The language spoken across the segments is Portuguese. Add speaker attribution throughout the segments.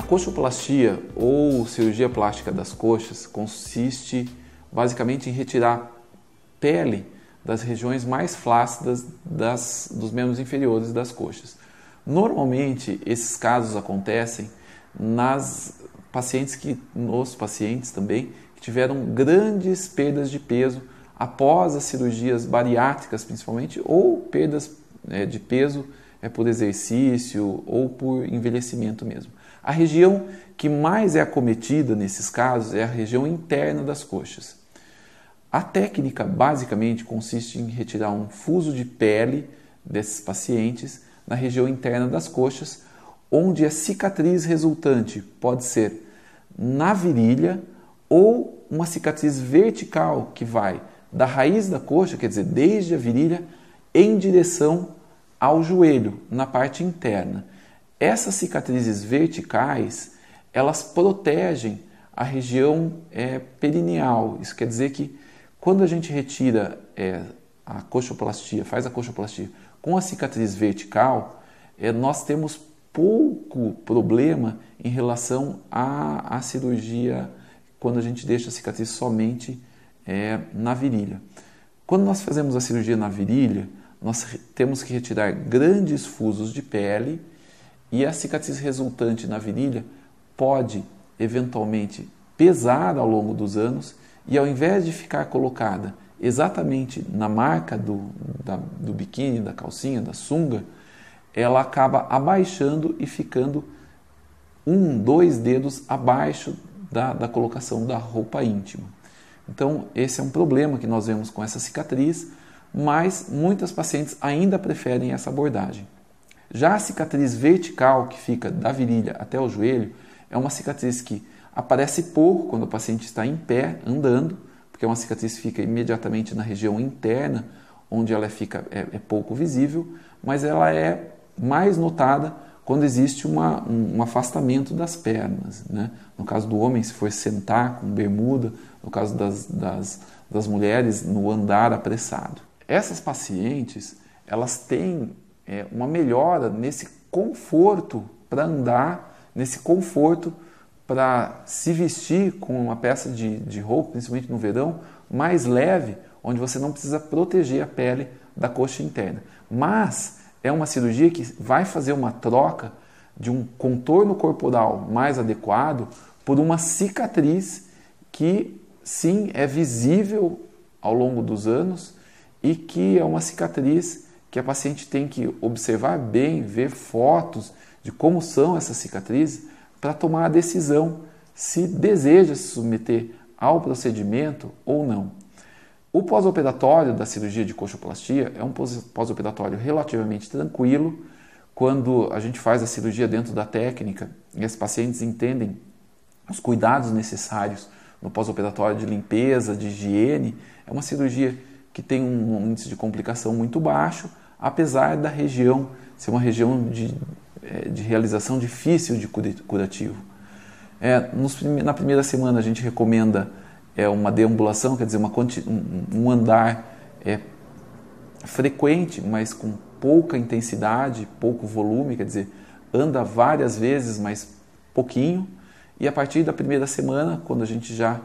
Speaker 1: A coxoplastia ou cirurgia plástica das coxas consiste basicamente em retirar pele das regiões mais flácidas das, dos membros inferiores das coxas. Normalmente esses casos acontecem nas pacientes que nos pacientes também que tiveram grandes perdas de peso após as cirurgias bariátricas principalmente ou perdas né, de peso é, por exercício ou por envelhecimento mesmo. A região que mais é acometida nesses casos é a região interna das coxas. A técnica basicamente consiste em retirar um fuso de pele desses pacientes na região interna das coxas, onde a cicatriz resultante pode ser na virilha ou uma cicatriz vertical que vai da raiz da coxa, quer dizer, desde a virilha, em direção ao joelho, na parte interna. Essas cicatrizes verticais, elas protegem a região é, perineal. Isso quer dizer que quando a gente retira é, a coxoplastia, faz a coxoplastia com a cicatriz vertical, é, nós temos pouco problema em relação à, à cirurgia quando a gente deixa a cicatriz somente é, na virilha. Quando nós fazemos a cirurgia na virilha, nós temos que retirar grandes fusos de pele e a cicatriz resultante na virilha pode, eventualmente, pesar ao longo dos anos e, ao invés de ficar colocada exatamente na marca do, da, do biquíni, da calcinha, da sunga, ela acaba abaixando e ficando um, dois dedos abaixo da, da colocação da roupa íntima. Então, esse é um problema que nós vemos com essa cicatriz, mas muitas pacientes ainda preferem essa abordagem. Já a cicatriz vertical, que fica da virilha até o joelho, é uma cicatriz que aparece pouco quando o paciente está em pé, andando, porque é uma cicatriz que fica imediatamente na região interna, onde ela fica é, é pouco visível, mas ela é mais notada quando existe uma, um, um, afastamento das pernas. Né? No caso do homem, se for sentar com bermuda, no caso das, das, das mulheres, no andar apressado. Essas pacientes, elas têm é, uma melhora nesse conforto para andar, nesse conforto para se vestir com uma peça de, de roupa, principalmente no verão, mais leve, onde você não precisa proteger a pele da coxa interna. Mas é uma cirurgia que vai fazer uma troca de um contorno corporal mais adequado por uma cicatriz que sim é visível ao longo dos anos e que é uma cicatriz que a paciente tem que observar bem, ver fotos de como são essas cicatrizes para tomar a decisão se deseja se submeter ao procedimento ou não. O pós-operatório da cirurgia de coxoplastia é um pós-operatório relativamente tranquilo. Quando a gente faz a cirurgia dentro da técnica e as pacientes entendem os cuidados necessários no pós-operatório de limpeza, de higiene, é uma cirurgia que tem um índice de complicação muito baixo apesar da região ser uma região de, é, de realização difícil de curativo. É, nos, na primeira semana a gente recomenda é, uma deambulação, quer dizer, uma, um andar é, frequente, mas com pouca intensidade, pouco volume, quer dizer, anda várias vezes, mas pouquinho. E a partir da primeira semana, quando a gente já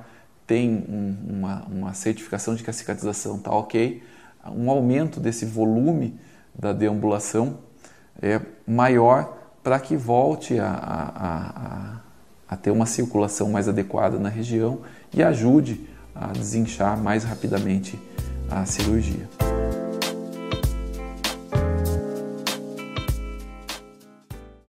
Speaker 1: tem um, uma, uma certificação de que a cicatrização está ok, um aumento desse volume da deambulação é, maior para que volte a, a, a, a ter uma circulação mais adequada na região e ajude a desinchar mais rapidamente a cirurgia.